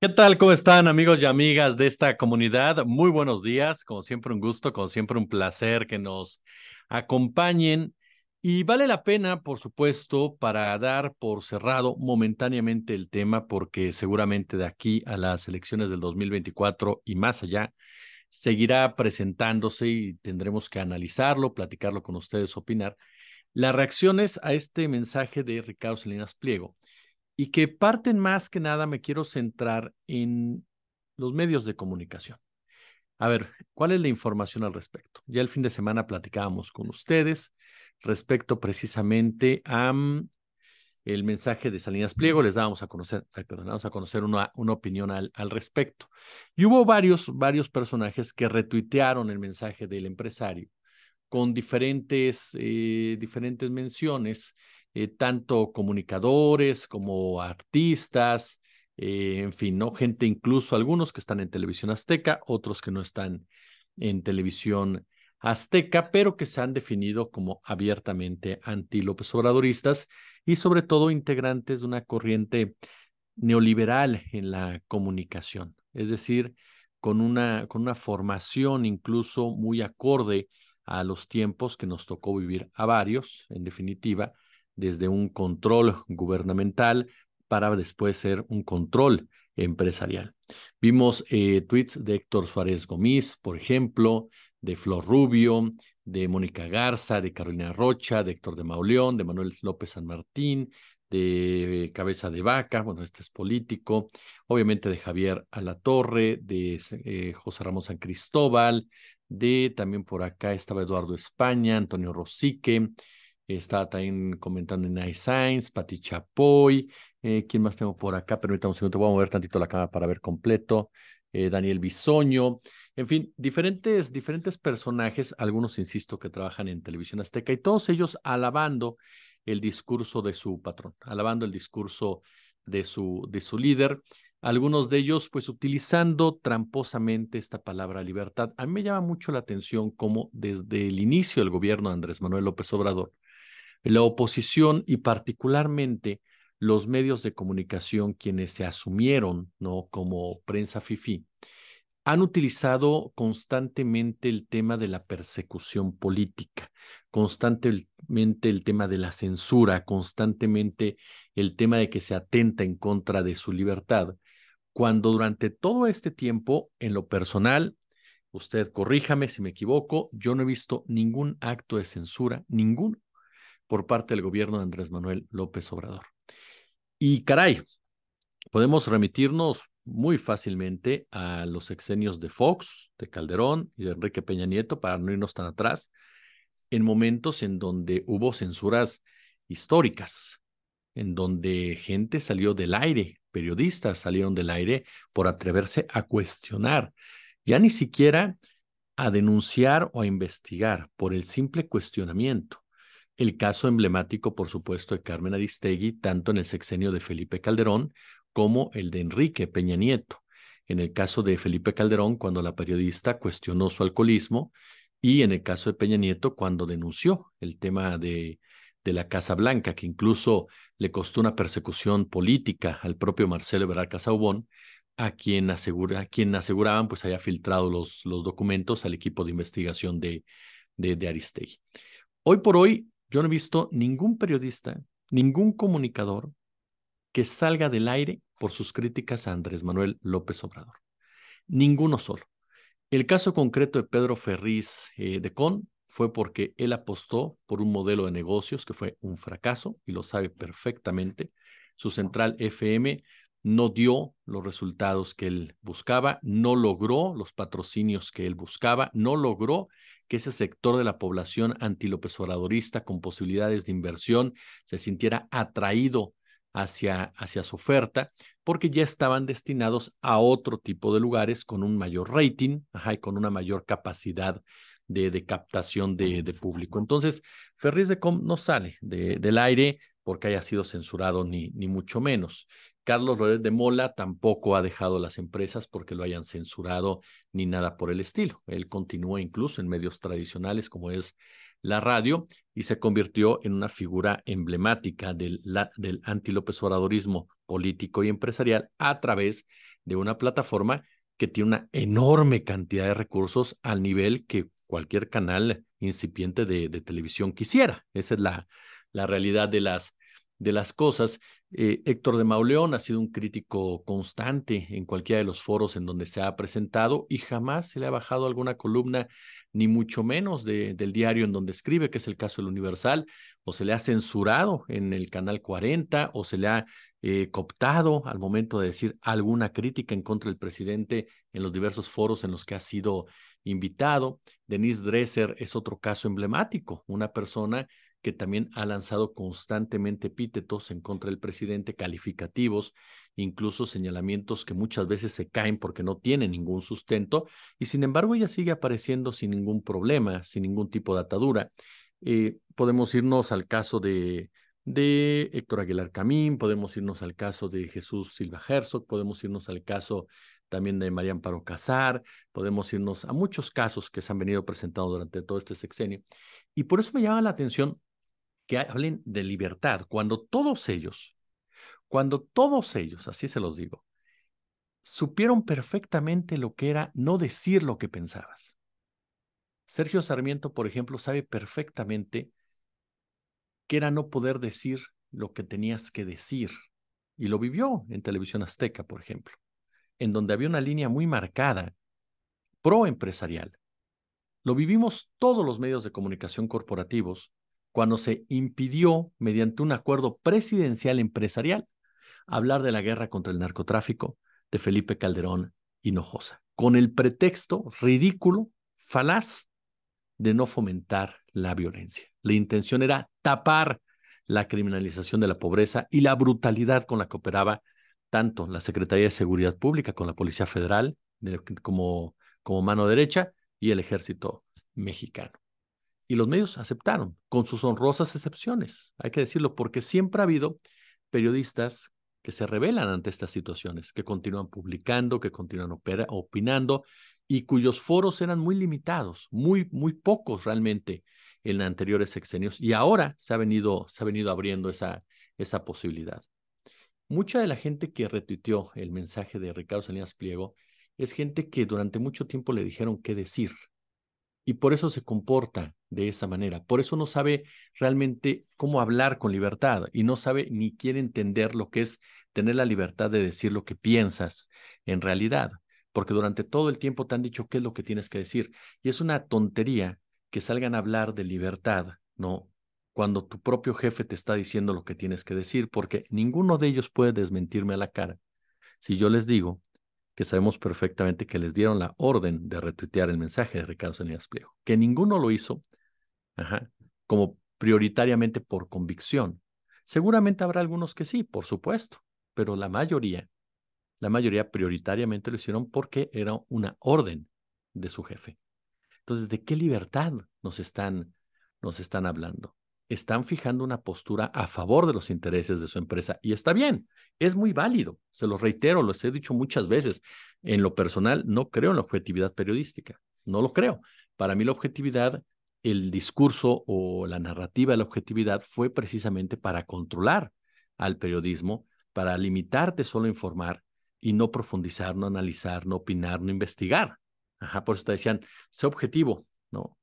¿Qué tal? ¿Cómo están amigos y amigas de esta comunidad? Muy buenos días, como siempre un gusto, como siempre un placer que nos acompañen. Y vale la pena, por supuesto, para dar por cerrado momentáneamente el tema, porque seguramente de aquí a las elecciones del 2024 y más allá, seguirá presentándose y tendremos que analizarlo, platicarlo con ustedes, opinar, las reacciones a este mensaje de Ricardo Salinas Pliego y que parten más que nada me quiero centrar en los medios de comunicación. A ver, ¿cuál es la información al respecto? Ya el fin de semana platicábamos con ustedes respecto precisamente a mm, el mensaje de Salinas Pliego, les dábamos a conocer, perdón, a conocer una, una opinión al, respecto. Y hubo varios, varios personajes que retuitearon el mensaje del empresario con diferentes, eh, diferentes menciones, eh, tanto comunicadores como artistas, eh, en fin, ¿no? Gente incluso, algunos que están en televisión azteca, otros que no están en televisión azteca, pero que se han definido como abiertamente anti López Obradoristas y sobre todo integrantes de una corriente neoliberal en la comunicación, es decir, con una, con una formación incluso muy acorde a los tiempos que nos tocó vivir a varios, en definitiva, desde un control gubernamental para después ser un control empresarial. Vimos eh, tweets de Héctor Suárez Gómez, por ejemplo, de Flor Rubio, de Mónica Garza, de Carolina Rocha, de Héctor de Mauleón, de Manuel López San Martín, de Cabeza de Vaca, bueno, este es político, obviamente de Javier Alatorre, de eh, José Ramón San Cristóbal, de, también por acá estaba Eduardo España, Antonio Rosique, estaba también comentando en Sainz, Pati Chapoy, eh, ¿quién más tengo por acá? Permítame un segundo, voy a mover tantito la cámara para ver completo. Eh, Daniel Bisoño, en fin, diferentes, diferentes personajes, algunos, insisto, que trabajan en Televisión Azteca, y todos ellos alabando el discurso de su patrón, alabando el discurso de su, de su líder algunos de ellos pues utilizando tramposamente esta palabra libertad. A mí me llama mucho la atención cómo desde el inicio del gobierno de Andrés Manuel López Obrador, la oposición y particularmente los medios de comunicación quienes se asumieron como prensa FIFI, han utilizado constantemente el tema de la persecución política, constantemente el tema de la censura, constantemente el tema de que se atenta en contra de su libertad cuando durante todo este tiempo, en lo personal, usted corríjame si me equivoco, yo no he visto ningún acto de censura, ningún, por parte del gobierno de Andrés Manuel López Obrador. Y caray, podemos remitirnos muy fácilmente a los exenios de Fox, de Calderón y de Enrique Peña Nieto, para no irnos tan atrás, en momentos en donde hubo censuras históricas, en donde gente salió del aire periodistas salieron del aire por atreverse a cuestionar, ya ni siquiera a denunciar o a investigar por el simple cuestionamiento. El caso emblemático, por supuesto, de Carmen Adistegui tanto en el sexenio de Felipe Calderón como el de Enrique Peña Nieto. En el caso de Felipe Calderón, cuando la periodista cuestionó su alcoholismo, y en el caso de Peña Nieto, cuando denunció el tema de de la Casa Blanca, que incluso le costó una persecución política al propio Marcelo Ebrard Casaubón, a quien, asegura, quien aseguraban pues haya filtrado los, los documentos al equipo de investigación de, de, Aristegui. Hoy por hoy, yo no he visto ningún periodista, ningún comunicador que salga del aire por sus críticas a Andrés Manuel López Obrador. Ninguno solo. El caso concreto de Pedro Ferriz eh, de Con fue porque él apostó por un modelo de negocios que fue un fracaso y lo sabe perfectamente. Su central FM no dio los resultados que él buscaba, no logró los patrocinios que él buscaba, no logró que ese sector de la población antilopesoradorista con posibilidades de inversión se sintiera atraído hacia, hacia su oferta, porque ya estaban destinados a otro tipo de lugares con un mayor rating y con una mayor capacidad de, captación de, público. Entonces, Ferris de Com no sale del aire porque haya sido censurado ni, ni mucho menos. Carlos Rodríguez de Mola tampoco ha dejado las empresas porque lo hayan censurado ni nada por el estilo. Él continúa incluso en medios tradicionales como es la radio y se convirtió en una figura emblemática del, la, del anti político y empresarial a través de una plataforma que tiene una enorme cantidad de recursos al nivel que cualquier canal incipiente de, televisión quisiera. Esa es la, la realidad de las, de las cosas. Eh, Héctor de Mauleón ha sido un crítico constante en cualquiera de los foros en donde se ha presentado y jamás se le ha bajado alguna columna, ni mucho menos del diario en donde escribe, que es el caso del Universal, o se le ha censurado en el canal 40, o se le ha eh, cooptado al momento de decir alguna crítica en contra del presidente en los diversos foros en los que ha sido invitado. Denise Dresser es otro caso emblemático, una persona que también ha lanzado constantemente epítetos en contra del presidente, calificativos, incluso señalamientos que muchas veces se caen porque no tienen ningún sustento, y sin embargo ella sigue apareciendo sin ningún problema, sin ningún tipo de atadura. Eh, podemos irnos al caso de, de Héctor Aguilar Camín, podemos irnos al caso de Jesús Silva Herzog, podemos irnos al caso también de María Amparo Casar, podemos irnos a muchos casos que se han venido presentando durante todo este sexenio. Y por eso me llama la atención que hablen de libertad, cuando todos ellos, cuando todos ellos, así se los digo, supieron perfectamente lo que era no decir lo que pensabas. Sergio Sarmiento, por ejemplo, sabe perfectamente que era no poder decir lo que tenías que decir. Y lo vivió en Televisión Azteca, por ejemplo en donde había una línea muy marcada pro-empresarial. Lo vivimos todos los medios de comunicación corporativos cuando se impidió, mediante un acuerdo presidencial empresarial, hablar de la guerra contra el narcotráfico de Felipe Calderón Hinojosa, con el pretexto ridículo, falaz, de no fomentar la violencia. La intención era tapar la criminalización de la pobreza y la brutalidad con la que operaba tanto la Secretaría de Seguridad Pública con la Policía Federal como, mano derecha y el ejército mexicano. Y los medios aceptaron, con sus honrosas excepciones, hay que decirlo, porque siempre ha habido periodistas que se rebelan ante estas situaciones, que continúan publicando, que continúan opinando y cuyos foros eran muy limitados, muy, muy pocos realmente en anteriores sexenios. Y ahora se ha venido, se ha venido abriendo esa posibilidad. Mucha de la gente que retuiteó el mensaje de Ricardo Salinas Pliego es gente que durante mucho tiempo le dijeron qué decir y por eso se comporta de esa manera, por eso no sabe realmente cómo hablar con libertad y no sabe ni quiere entender lo que es tener la libertad de decir lo que piensas en realidad, porque durante todo el tiempo te han dicho qué es lo que tienes que decir y es una tontería que salgan a hablar de libertad, ¿no? cuando tu propio jefe te está diciendo lo que tienes que decir, porque ninguno de ellos puede desmentirme a la cara. Si yo les digo que sabemos perfectamente que les dieron la orden de retuitear el mensaje de Ricardo Salinas Plejo, que ninguno lo hizo como prioritariamente por convicción. Seguramente habrá algunos que sí, por supuesto, pero la mayoría, la mayoría prioritariamente lo hicieron porque era una orden de su jefe. Entonces, ¿de qué libertad nos están, nos están hablando? están fijando una postura a favor de los intereses de su empresa. Y está bien, es muy válido. Se lo reitero, lo he dicho muchas veces. En lo personal, no creo en la objetividad periodística. No lo creo. Para mí la objetividad, el discurso o la narrativa de la objetividad fue precisamente para controlar al periodismo, para limitarte solo a informar y no profundizar, no analizar, no opinar, no investigar. Ajá, por eso te decían, sé objetivo. No,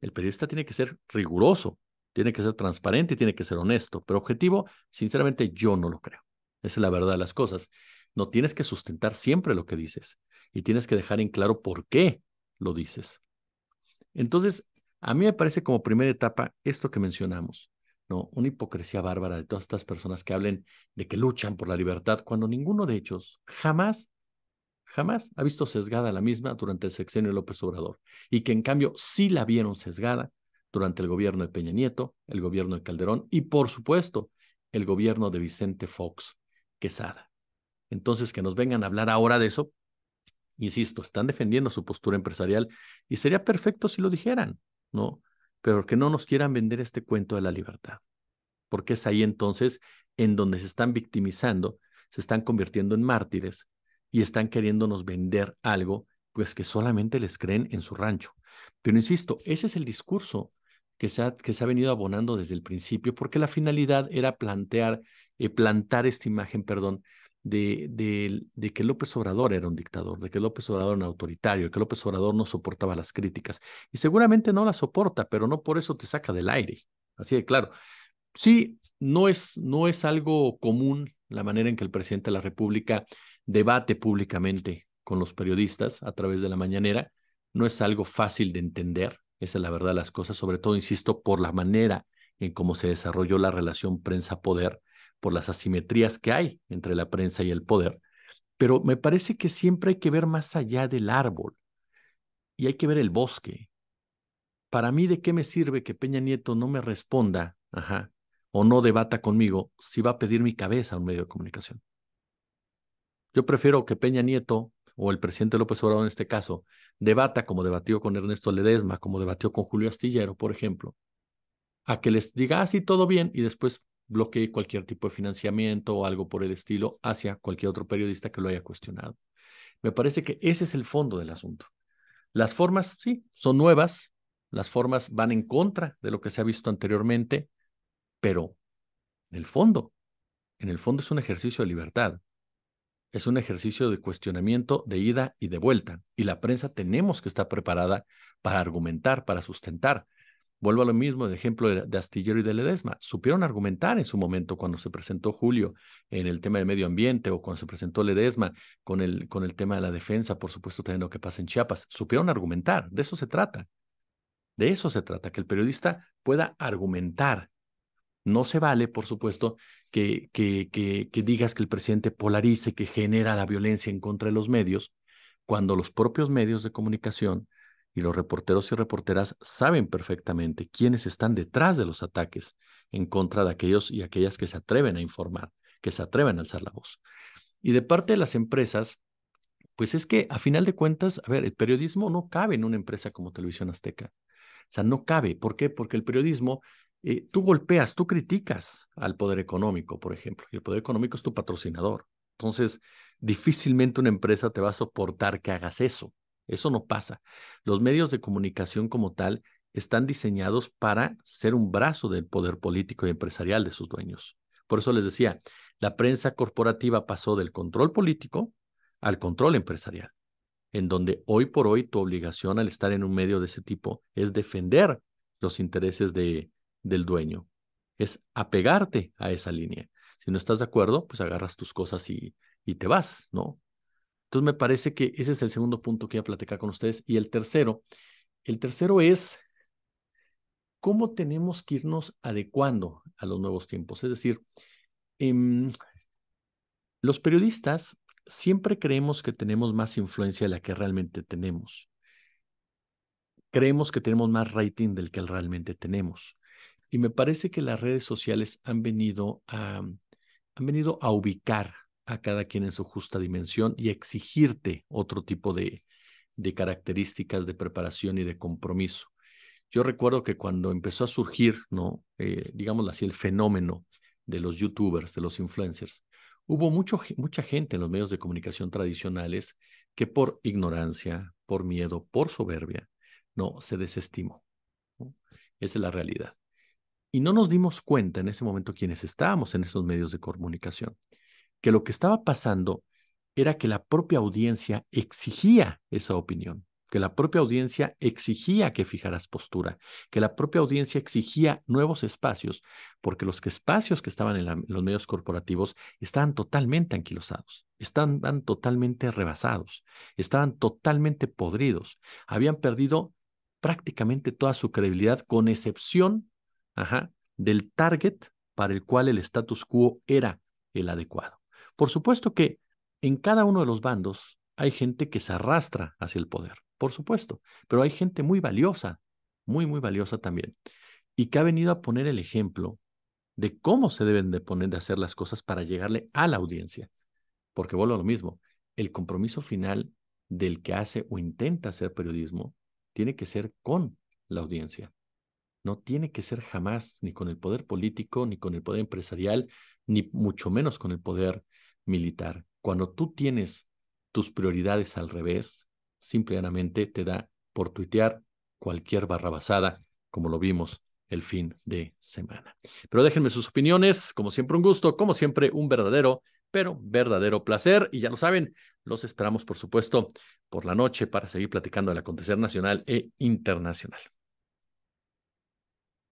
el periodista tiene que ser riguroso, tiene que ser transparente y tiene que ser honesto, pero objetivo, sinceramente yo no lo creo. Esa es la verdad de las cosas. No tienes que sustentar siempre lo que dices y tienes que dejar en claro por qué lo dices. Entonces, a mí me parece como primera etapa esto que mencionamos, ¿no? Una hipocresía bárbara de todas estas personas que hablen de que luchan por la libertad cuando ninguno de ellos jamás jamás ha visto sesgada la misma durante el sexenio de López Obrador y que en cambio sí la vieron sesgada durante el gobierno de Peña Nieto, el gobierno de Calderón y, por supuesto, el gobierno de Vicente Fox Quesada. Entonces, que nos vengan a hablar ahora de eso, insisto, están defendiendo su postura empresarial y sería perfecto si lo dijeran, ¿no? Pero que no nos quieran vender este cuento de la libertad, porque es ahí entonces en donde se están victimizando, se están convirtiendo en mártires y están queriéndonos vender algo, pues que solamente les creen en su rancho. Pero insisto, ese es el discurso que se ha, venido abonando desde el principio, porque la finalidad era plantear, eh, plantar esta imagen, perdón, de, de, que López Obrador era un dictador, de que López Obrador era un autoritario, de que López Obrador no soportaba las críticas. Y seguramente no las soporta, pero no por eso te saca del aire. Así de claro. Sí, no es, no es algo común la manera en que el presidente de la República debate públicamente con los periodistas a través de la mañanera. No es algo fácil de entender, esa es la verdad de las cosas, sobre todo, insisto, por la manera en cómo se desarrolló la relación prensa-poder, por las asimetrías que hay entre la prensa y el poder. Pero me parece que siempre hay que ver más allá del árbol y hay que ver el bosque. Para mí, ¿de qué me sirve que Peña Nieto no me responda o no debata conmigo si va a pedir mi cabeza a un medio de comunicación? Yo prefiero que Peña Nieto o el presidente López Obrador en este caso, debata como debatió con Ernesto Ledesma, como debatió con Julio Astillero, por ejemplo, a que les diga así ah, todo bien y después bloquee cualquier tipo de financiamiento o algo por el estilo hacia cualquier otro periodista que lo haya cuestionado. Me parece que ese es el fondo del asunto. Las formas, sí, son nuevas, las formas van en contra de lo que se ha visto anteriormente, pero en el fondo, en el fondo es un ejercicio de libertad es un ejercicio de cuestionamiento de ida y de vuelta. Y la prensa tenemos que estar preparada para argumentar, para sustentar. Vuelvo a lo mismo, el ejemplo de, Astillero y de Ledesma. Supieron argumentar en su momento cuando se presentó Julio en el tema de medio ambiente o cuando se presentó Ledesma con el, con el tema de la defensa, por supuesto, teniendo que pasar en Chiapas. Supieron argumentar, de eso se trata. De eso se trata, que el periodista pueda argumentar, no se vale, por supuesto, que, que, digas que el presidente polarice, que genera la violencia en contra de los medios, cuando los propios medios de comunicación y los reporteros y reporteras saben perfectamente quiénes están detrás de los ataques en contra de aquellos y aquellas que se atreven a informar, que se atreven a alzar la voz. Y de parte de las empresas, pues es que a final de cuentas, a ver, el periodismo no cabe en una empresa como Televisión Azteca. O sea, no cabe. ¿Por qué? Porque el periodismo eh, tú golpeas, tú criticas al poder económico, por ejemplo, y el poder económico es tu patrocinador. Entonces, difícilmente una empresa te va a soportar que hagas eso. Eso no pasa. Los medios de comunicación como tal están diseñados para ser un brazo del poder político y empresarial de sus dueños. Por eso les decía, la prensa corporativa pasó del control político al control empresarial, en donde hoy por hoy tu obligación al estar en un medio de ese tipo es defender los intereses de, del dueño, es apegarte a esa línea. Si no estás de acuerdo, pues agarras tus cosas y, te vas, ¿no? Entonces me parece que ese es el segundo punto que voy a platicar con ustedes. Y el tercero, el tercero es cómo tenemos que irnos adecuando a los nuevos tiempos. Es decir, em, los periodistas siempre creemos que tenemos más influencia de la que realmente tenemos. Creemos que tenemos más rating del que realmente tenemos. Y me parece que las redes sociales han venido a, mm, han venido a ubicar a cada quien en su justa dimensión y a exigirte otro tipo de, características de preparación y de compromiso. Yo recuerdo que cuando empezó a surgir, ¿no? Eh, digamos así, el fenómeno de los youtubers, de los influencers, hubo mucho, mucha gente en los medios de comunicación tradicionales que por ignorancia, por miedo, por soberbia, no se desestimó. Esa es la realidad. Y no nos dimos cuenta en ese momento quienes estábamos en esos medios de comunicación, que lo que estaba pasando era que la propia audiencia exigía esa opinión, que la propia audiencia exigía que fijaras postura, que la propia audiencia exigía nuevos espacios, porque los espacios que estaban en, los medios corporativos estaban totalmente anquilosados, estaban totalmente rebasados, estaban totalmente podridos, habían perdido prácticamente toda su credibilidad, con excepción ajá, del target para el cual el status quo era el adecuado. Por supuesto que en cada uno de los bandos hay gente que se arrastra hacia el poder, por supuesto, pero hay gente muy valiosa, muy, muy valiosa también, y que ha venido a poner el ejemplo de cómo se deben de poner de hacer las cosas para llegarle a la audiencia. Porque vuelvo a lo mismo, el compromiso final del que hace o intenta hacer periodismo tiene que ser con la audiencia. No tiene que ser jamás ni con el poder político, ni con el poder empresarial, ni mucho menos con el poder militar. Cuando tú tienes tus prioridades al revés, simplemente te da por tuitear cualquier barrabasada, como lo vimos el fin de semana. Pero déjenme sus opiniones, como siempre un gusto, como siempre un verdadero, pero verdadero placer. Y ya lo saben, los esperamos por supuesto por la noche para seguir platicando del acontecer nacional e internacional.